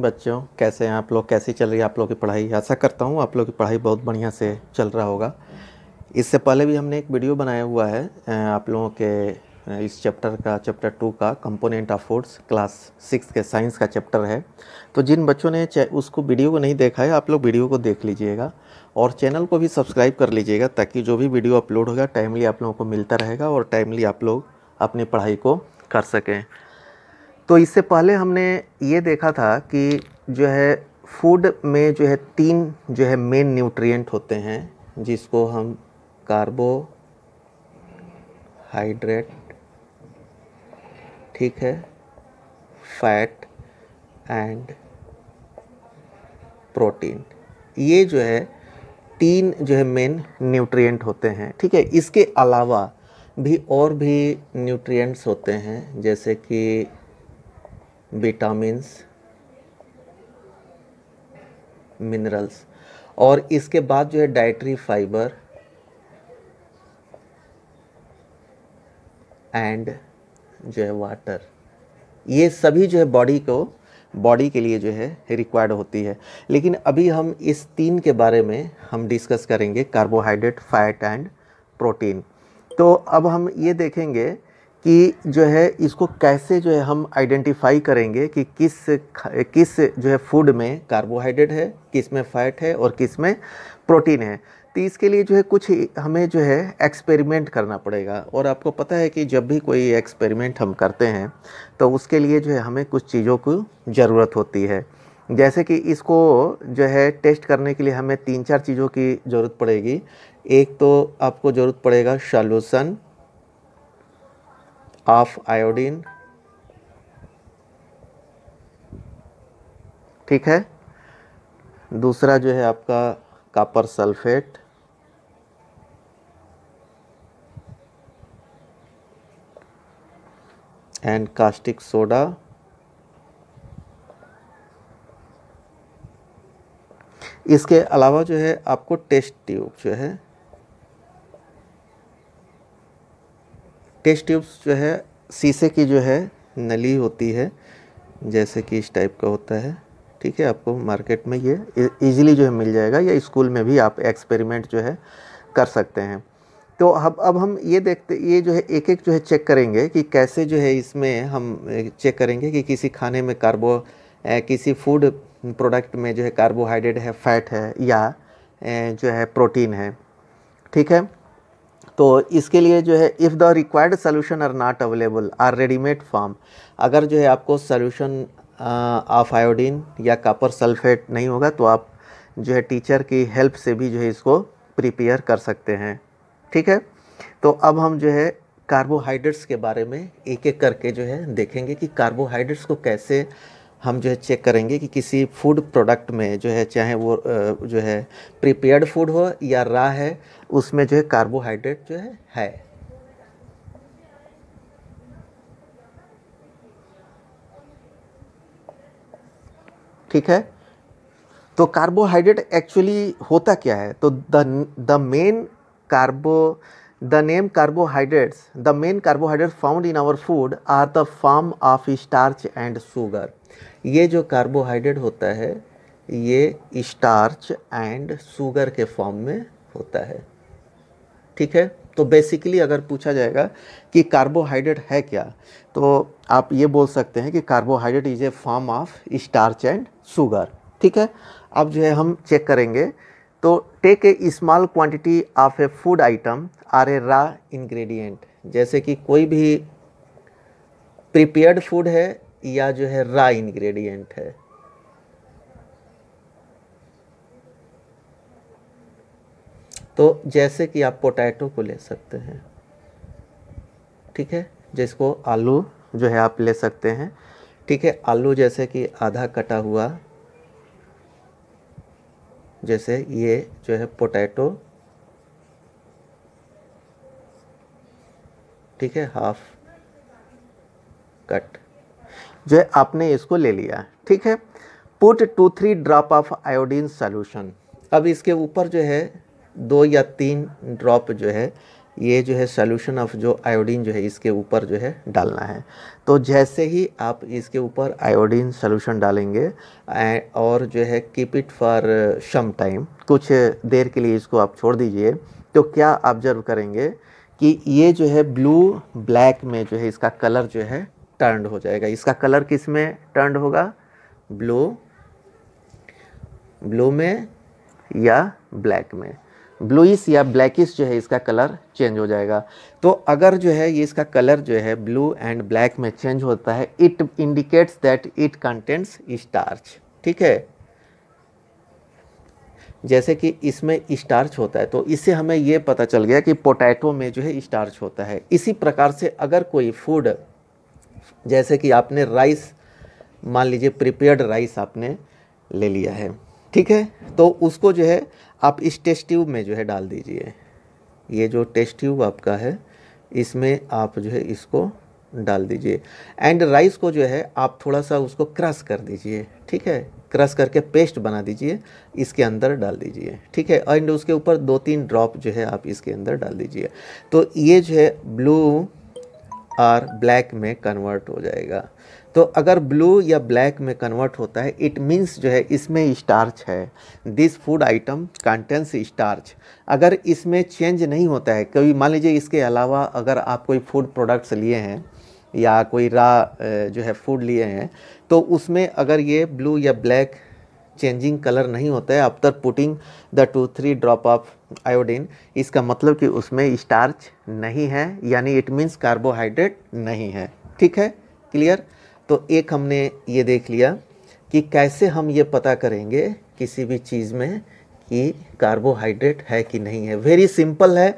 बच्चों कैसे हैं आप लोग कैसी चल रही है आप लोग की पढ़ाई आशा करता हूँ आप लोग की पढ़ाई बहुत बढ़िया से चल रहा होगा इससे पहले भी हमने एक वीडियो बनाया हुआ है आप लोगों के इस चैप्टर का चैप्टर टू का component of force class six के साइंस का चैप्टर है तो जिन बच्चों ने उसको वीडियो को नहीं देखा है आप लोग वीडियो को देख लीजिएगा और चैनल को भी सब्सक्राइब कर लीजिएगा ताकि जो भी वीडियो अपलोड होगा टाइमली आप लोगों को मिलता रहेगा और टाइमली आप लोग अपनी पढ़ाई को कर सकें तो इससे पहले हमने ये देखा था कि जो है फूड में जो है तीन जो है मेन न्यूट्रिएंट होते हैं जिसको हम कार्बो हाइड्रेट ठीक है फैट एंड प्रोटीन ये जो है तीन जो है मेन न्यूट्रिएंट होते हैं ठीक है इसके अलावा भी और भी न्यूट्रिएंट्स होते हैं जैसे कि विटामिन्स मिनरल्स और इसके बाद जो है डाइट्री फाइबर एंड जो है वाटर ये सभी जो है बॉडी को बॉडी के लिए जो है रिक्वायर्ड होती है लेकिन अभी हम इस तीन के बारे में हम डिस्कस करेंगे कार्बोहाइड्रेट फैट एंड प्रोटीन तो अब हम ये देखेंगे कि जो है इसको कैसे जो है हम आइडेंटिफाई करेंगे कि किस किस जो है फूड में कार्बोहाइड्रेट है किस में फैट है और किस में प्रोटीन है तो इसके लिए जो है कुछ हमें जो है एक्सपेरिमेंट करना पड़ेगा और आपको पता है कि जब भी कोई एक्सपेरिमेंट हम करते हैं तो उसके लिए जो है हमें कुछ चीज़ों को ज़रूरत होती है जैसे कि इसको जो है टेस्ट करने के लिए हमें तीन चार चीज़ों की ज़रूरत पड़ेगी एक तो आपको ज़रूरत पड़ेगा सॉल्यूशन ऑफ आयोडीन ठीक है दूसरा जो है आपका copper sulphate and caustic soda इसके अलावा जो है आपको टेस्ट ट्यूब जो है टेस्ट ट्यूब्स जो है शीशे की जो है नली होती है जैसे कि इस टाइप का होता है ठीक है आपको मार्केट में ये ईजिली e-, जो है मिल जाएगा या स्कूल में भी आप एक्सपेरिमेंट जो है कर सकते हैं तो अब अब हम ये देखते ये जो है एक एक जो है चेक करेंगे कि कैसे जो है इसमें हम चेक करेंगे कि किसी खाने में कार्बो किसी फूड प्रोडक्ट में जो है कार्बोहाइड्रेट है फैट है या जो है प्रोटीन है ठीक है तो इसके लिए जो है if the required solution are not available or readymade form अगर जो है आपको सोल्यूशन ऑफ आयोडीन या कापर सल्फेट नहीं होगा तो आप जो है टीचर की हेल्प से भी जो है इसको प्रिपेयर कर सकते हैं ठीक है तो अब हम जो है कार्बोहाइड्रेट्स के बारे में एक एक करके जो है देखेंगे कि कार्बोहाइड्रेट्स को कैसे हम जो है चेक करेंगे कि किसी फूड प्रोडक्ट में जो है चाहे वो जो है प्रिपेयर्ड फूड हो या रा है उसमें जो है कार्बोहाइड्रेट जो है है ठीक है तो कार्बोहाइड्रेट एक्चुअली होता क्या है तो the main carbo the name carbohydrates the main carbohydrate found in our food are the form of starch and sugar. ये जो कार्बोहाइड्रेट होता है ये स्टार्च एंड शुगर के फॉर्म में होता है ठीक है तो बेसिकली अगर पूछा जाएगा कि कार्बोहाइड्रेट है क्या तो आप ये बोल सकते हैं कि carbohydrate is a form of starch and sugar ठीक है अब जो है हम चेक करेंगे तो take a small quantity of a food item or a raw ingredient जैसे कि कोई भी प्रिपेयर्ड फूड है या जो है रा इंग्रेडिएंट है तो जैसे कि आप पोटैटो को ले सकते हैं ठीक है जिसको आलू जो है आप ले सकते हैं ठीक है आलू जैसे कि आधा कटा हुआ जैसे ये जो है पोटैटो ठीक है हाफ कट जो है आपने इसको ले लिया ठीक है put two three drop of iodine solution अब इसके ऊपर जो है दो या तीन ड्रॉप जो है ये जो है सोल्यूशन ऑफ जो आयोडीन जो है इसके ऊपर जो है डालना है तो जैसे ही आप इसके ऊपर आयोडीन सॉल्यूशन डालेंगे और जो है keep it for some time कुछ देर के लिए इसको आप छोड़ दीजिए तो क्या ऑब्जर्व करेंगे कि ये जो है ब्लू ब्लैक में जो है इसका कलर जो है टर्न हो जाएगा इसका कलर किस में टर्न होगा ब्लू ब्लू में या ब्लैक में ब्लूइस या ब्लैकिस जो है इसका कलर चेंज हो जाएगा तो अगर जो है ये इसका कलर जो है ब्लू एंड ब्लैक में चेंज होता है it indicates that it contents starch ठीक है जैसे कि इसमें स्टार्च होता है तो इससे हमें ये पता चल गया कि पोटैटो में जो है स्टार्च होता है इसी प्रकार से अगर कोई फूड जैसे कि आपने राइस मान लीजिए प्रिपेयर्ड राइस आपने ले लिया है ठीक है तो उसको जो है आप इस टेस्ट ट्यूब में जो है डाल दीजिए ये जो टेस्ट ट्यूब आपका है इसमें आप जो है इसको डाल दीजिए एंड राइस को जो है आप थोड़ा सा उसको क्रश कर दीजिए ठीक है क्रश करके पेस्ट बना दीजिए इसके अंदर डाल दीजिए ठीक है एंड उसके ऊपर दो तीन ड्रॉप जो है आप इसके अंदर डाल दीजिए तो ये जो है ब्लू और ब्लैक में कन्वर्ट हो जाएगा तो अगर ब्लू या ब्लैक में कन्वर्ट होता है इट मीन्स जो है इसमें स्टार्च है this food item contains starch अगर इसमें चेंज नहीं होता है कभी मान लीजिए इसके अलावा अगर आप कोई फूड प्रोडक्ट्स लिए हैं या कोई रा जो है फूड लिए हैं तो उसमें अगर ये ब्लू या ब्लैक चेंजिंग कलर नहीं होता है after putting the two three drop of iodine इसका मतलब कि उसमें स्टार्च नहीं है यानी इट मीन्स कार्बोहाइड्रेट नहीं है ठीक है क्लियर तो एक हमने ये देख लिया कि कैसे हम ये पता करेंगे किसी भी चीज़ में कि कार्बोहाइड्रेट है कि नहीं है वेरी सिंपल है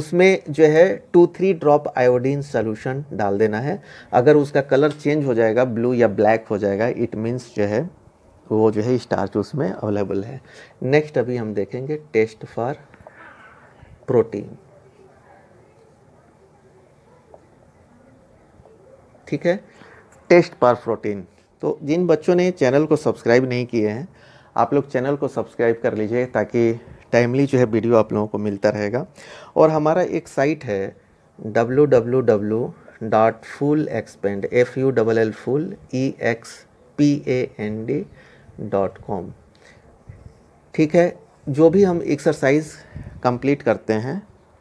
उसमें जो है two three drop iodine solution डाल देना है अगर उसका कलर चेंज हो जाएगा ब्लू या ब्लैक हो जाएगा इट मीन्स जो है वो जो है स्टार्च उसमें अवेलेबल है नेक्स्ट अभी हम देखेंगे टेस्ट फॉर प्रोटीन ठीक है टेस्ट पर प्रोटीन तो जिन बच्चों ने चैनल को सब्सक्राइब नहीं किए हैं आप लोग चैनल को सब्सक्राइब कर लीजिए ताकि टाइमली जो है वीडियो आप लोगों को मिलता रहेगा और हमारा एक साइट है W W W dot full expand F U double L full E X P A N D dot com ठीक है जो भी हम एक्सरसाइज कंप्लीट करते हैं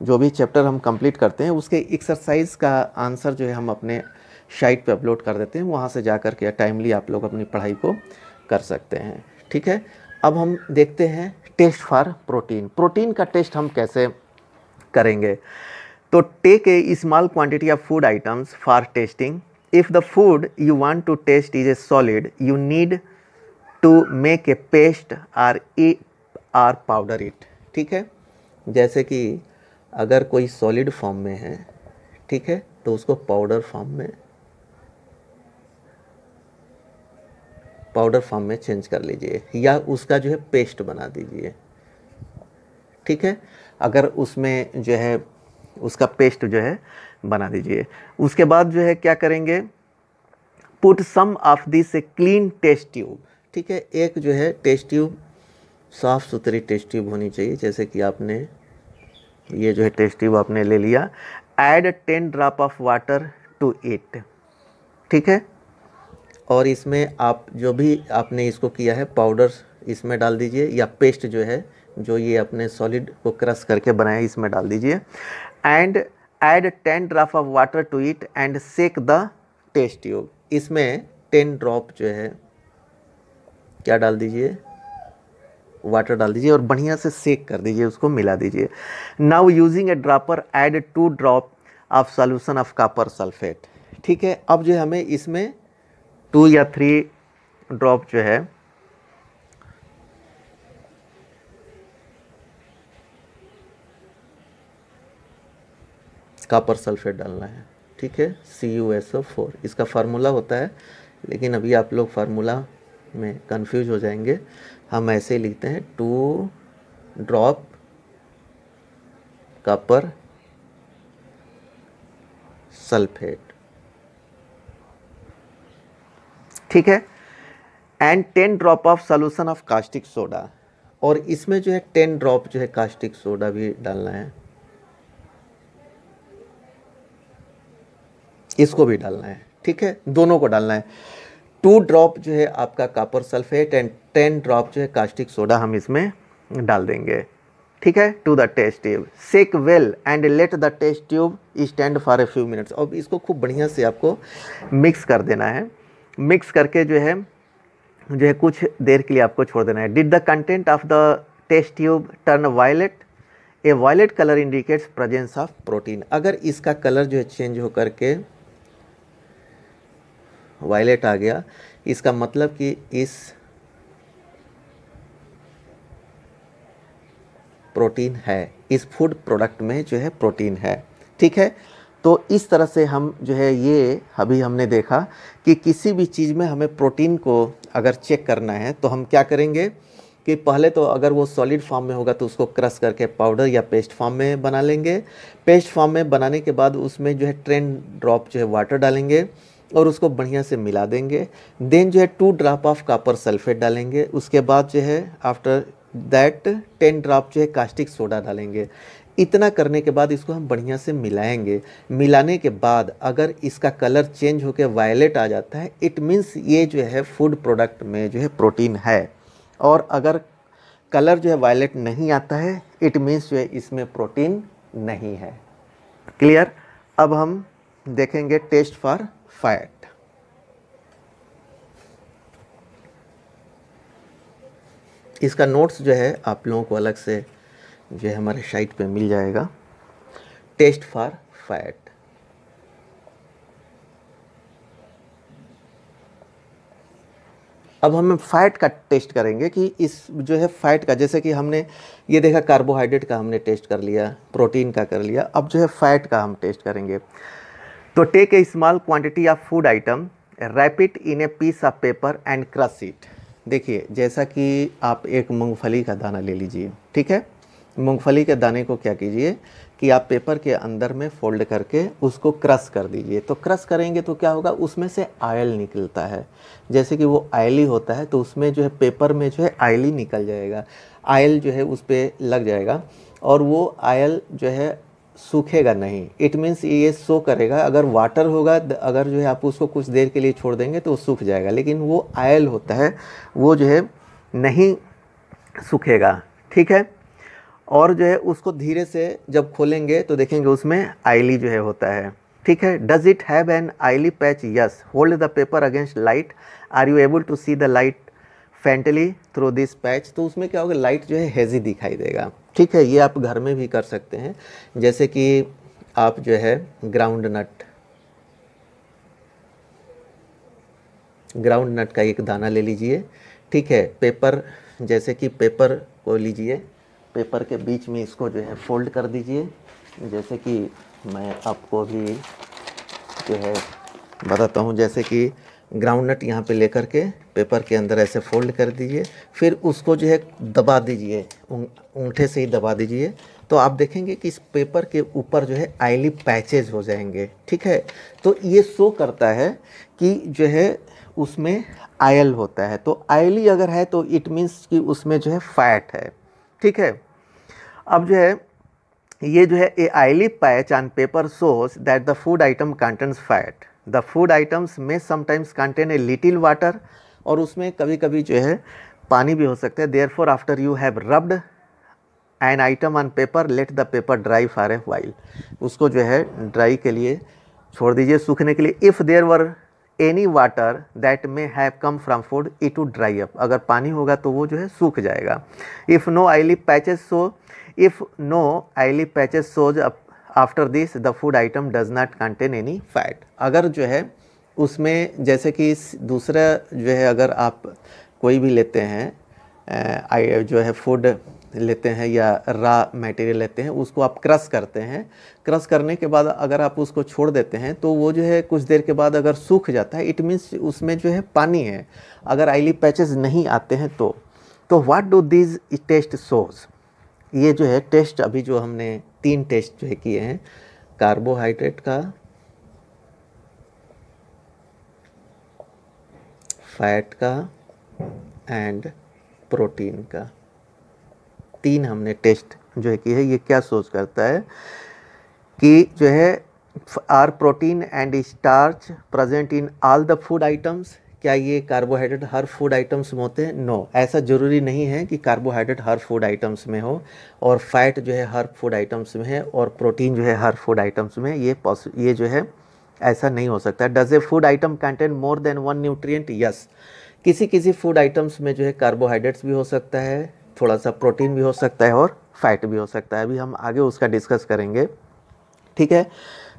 जो भी चैप्टर हम कंप्लीट करते हैं उसके एक्सरसाइज का आंसर जो है हम अपने साइट पे अपलोड कर देते हैं वहाँ से जा कर के टाइमली आप लोग अपनी पढ़ाई को कर सकते हैं ठीक है अब हम देखते हैं टेस्ट फॉर प्रोटीन प्रोटीन का टेस्ट हम कैसे करेंगे तो take a small quantity of food items for testing if the food you want to taste is a solid you need to make a paste or a or powder it ठीक है जैसे कि अगर कोई सॉलिड फॉर्म में है ठीक है तो उसको पाउडर फॉर्म में पाउडर फॉर्म में चेंज कर लीजिए या उसका जो है पेस्ट बना दीजिए ठीक है अगर उसमें जो है उसका पेस्ट जो है बना दीजिए उसके बाद जो है क्या करेंगे put some of this clean test tube ठीक है एक जो है टेस्ट ट्यूब साफ़ सुथरी टेस्ट ट्यूब होनी चाहिए जैसे कि आपने ये जो है टेस्ट ट्यूब आपने ले लिया add ten drop of water to it ठीक है और इसमें आप जो भी आपने इसको किया है पाउडर इसमें डाल दीजिए या पेस्ट जो है जो ये अपने सॉलिड को क्रश करके बनाया इसमें डाल दीजिए and add ten drop of water to it and shake the test योग इसमें टेन ड्रॉप जो है क्या डाल दीजिए वाटर डाल दीजिए और बढ़िया से सेक कर दीजिए उसको मिला दीजिए now using a dropper add two drop of solution of copper sulphate ठीक है अब जो हमें इसमें टू या थ्री ड्रॉप जो है कापर सल्फेट डालना है ठीक है C U S O four इसका फार्मूला होता है लेकिन अभी आप लोग फार्मूला में कंफ्यूज हो जाएंगे हम ऐसे ही लिखते हैं टू ड्रॉप कापर सल्फेट ठीक है and ten drop of solution of caustic soda और इसमें जो है टेन ड्रॉप जो है कास्टिक सोडा भी डालना है इसको भी डालना है ठीक है दोनों को डालना है टू ड्रॉप जो है आपका copper sulphate and ten drop जो है कास्टिक सोडा हम इसमें डाल देंगे ठीक है to the test tube shake well and let the test tube stand for a few minutes और इसको खूब बढ़िया से आपको मिक्स कर देना है मिक्स करके जो है जो है कुछ देर के लिए आपको छोड़ देना है did the content of the test tube turn violet a violet colour indicates presence of protein अगर इसका कलर जो है चेंज हो करके वायलेट आ गया इसका मतलब कि इस प्रोटीन है इस फूड प्रोडक्ट में जो है प्रोटीन है ठीक है तो इस तरह से हम जो है ये अभी हमने देखा कि किसी भी चीज़ में हमें प्रोटीन को अगर चेक करना है तो हम क्या करेंगे कि पहले तो अगर वो सॉलिड फॉर्म में होगा तो उसको क्रश करके पाउडर या पेस्ट फॉर्म में बना लेंगे पेस्ट फॉर्म में बनाने के बाद उसमें जो है ट्रेन ड्रॉप जो है वाटर डालेंगे और उसको बढ़िया से मिला देंगे देन जो है two drop of copper sulphate डालेंगे उसके बाद जो है आफ्टर दैट टेन ड्राप जो है कास्टिक सोडा डालेंगे इतना करने के बाद इसको हम बढ़िया से मिलाएंगे मिलाने के बाद अगर इसका कलर चेंज होकर वायलेट आ जाता है इट मीन्स ये जो है फूड प्रोडक्ट में जो है प्रोटीन है और अगर कलर जो है वायलेट नहीं आता है इट मीन्स जो है इसमें प्रोटीन नहीं है क्लियर अब हम देखेंगे टेस्ट फॉर फैट इसका नोट्स जो है आप लोगों को अलग से ये हमारे साइट पे मिल जाएगा टेस्ट फॉर फैट अब हम फैट का टेस्ट करेंगे कि इस जो है फैट का जैसे कि हमने ये देखा कार्बोहाइड्रेट का हमने टेस्ट कर लिया प्रोटीन का कर लिया अब जो है फैट का हम टेस्ट करेंगे तो take a small quantity of food item wrapped in a piece of paper and crush it देखिए जैसा कि आप एक मूंगफली का दाना ले लीजिए ठीक है मूंगफली के दाने को क्या कीजिए कि आप पेपर के अंदर में फोल्ड करके उसको क्रस कर दीजिए तो क्रस करेंगे तो क्या होगा उसमें से आयल निकलता है जैसे कि वो आयली होता है तो उसमें जो है पेपर में जो है आयली निकल जाएगा आयल जो है उस पर लग जाएगा और वो आयल जो है सूखेगा नहीं इट मीन्स ये सो करेगा अगर वाटर होगा अगर जो है आप उसको कुछ देर के लिए छोड़ देंगे तो वो सूख जाएगा लेकिन वो आयल होता है वो जो है नहीं सूखेगा ठीक है और जो है उसको धीरे से जब खोलेंगे तो देखेंगे उसमें आईली जो है होता है ठीक है does it have an oily patch yes hold the paper against light are you able to see the light faintly through this patch तो उसमें क्या होगा लाइट जो है हेजी दिखाई देगा ठीक है ये आप घर में भी कर सकते हैं जैसे कि आप जो है ग्राउंड नट ग्राउंड नट का एक दाना ले लीजिए ठीक है पेपर जैसे कि पेपर को लीजिए पेपर के बीच में इसको जो है फोल्ड कर दीजिए जैसे कि मैं आपको भी जो है बताता हूँ जैसे कि ग्राउंड नट यहाँ पे लेकर के पेपर के अंदर ऐसे फोल्ड कर दीजिए फिर उसको जो है दबा दीजिए ऊँठे से ही दबा दीजिए तो आप देखेंगे कि इस पेपर के ऊपर जो है आईली पैचेज हो जाएंगे ठीक है तो ये शो करता है कि जो है उसमें आयल होता है तो आयली अगर है तो इट मीन्स कि उसमें जो है फैट है ठीक है अब जो है ये जो है a oily patch on paper shows that the food item contents fat the food items में sometimes contain a little water और उसमें कभी कभी जो है पानी भी हो सकता है therefore after you have rubbed an item on paper let the paper dry for a while उसको जो है ड्राई के लिए छोड़ दीजिए सूखने के लिए if there were any water that may have come from food it to dry up अगर पानी होगा तो वो जो है सूख जाएगा if no oily patches so if no oily patches shows after this the food item does not contain any fat अगर जो है उसमें जैसे कि दूसरा जो है अगर आप कोई भी लेते हैं आ, जो है फूड लेते हैं या रा मटेरियल लेते हैं उसको आप क्रश करते हैं क्रश करने के बाद अगर आप उसको छोड़ देते हैं तो वो जो है कुछ देर के बाद अगर सूख जाता है इट मीन्स उसमें जो है पानी है अगर आइली पैचेस नहीं आते हैं तो तो what do this test shows ये जो है टेस्ट अभी जो हमने तीन टेस्ट जो है किए हैं कार्बोहाइड्रेट का फैट का एंड प्रोटीन का तीन हमने टेस्ट जो है की है ये क्या सोच करता है कि जो है are protein and starch present in all the food items क्या ये कार्बोहाइड्रेट हर फूड आइटम्स में होते हैं नो no. ऐसा ज़रूरी नहीं है कि कार्बोहाइड्रेट हर फूड आइटम्स में हो और फैट जो है हर फूड आइटम्स में है और प्रोटीन जो है हर फूड आइटम्स में ये पॉस ये जो है ऐसा नहीं हो सकता does a food item contain more than one nutrient yes किसी किसी फूड आइटम्स में जो है कार्बोहाइड्रेट्स भी हो सकता है थोड़ा सा प्रोटीन भी हो सकता है और फैट भी हो सकता है अभी हम आगे उसका डिस्कस करेंगे ठीक है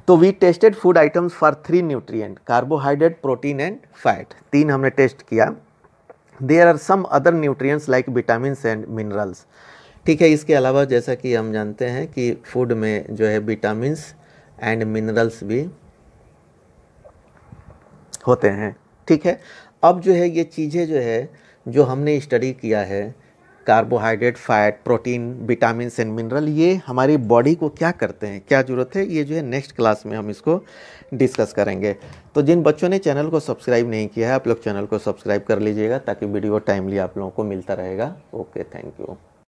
तो we tested food items for three nutrient carbohydrate protein and fat तीन हमने टेस्ट किया there are some other nutrients like vitamin and minerals ठीक है इसके अलावा जैसा कि हम जानते हैं कि फूड में जो है विटामिन एंड मिनरल्स भी होते हैं ठीक है अब जो है ये चीज़ें जो है जो हमने स्टडी किया है carbohydrate fat protein vitamin and mineral ये हमारी बॉडी को क्या करते हैं क्या ज़रूरत है ये जो है नेक्स्ट क्लास में हम इसको डिस्कस करेंगे तो जिन बच्चों ने चैनल को सब्सक्राइब नहीं किया है आप लोग चैनल को सब्सक्राइब कर लीजिएगा ताकि वीडियो टाइमली आप लोगों को मिलता रहेगा ओके थैंक यू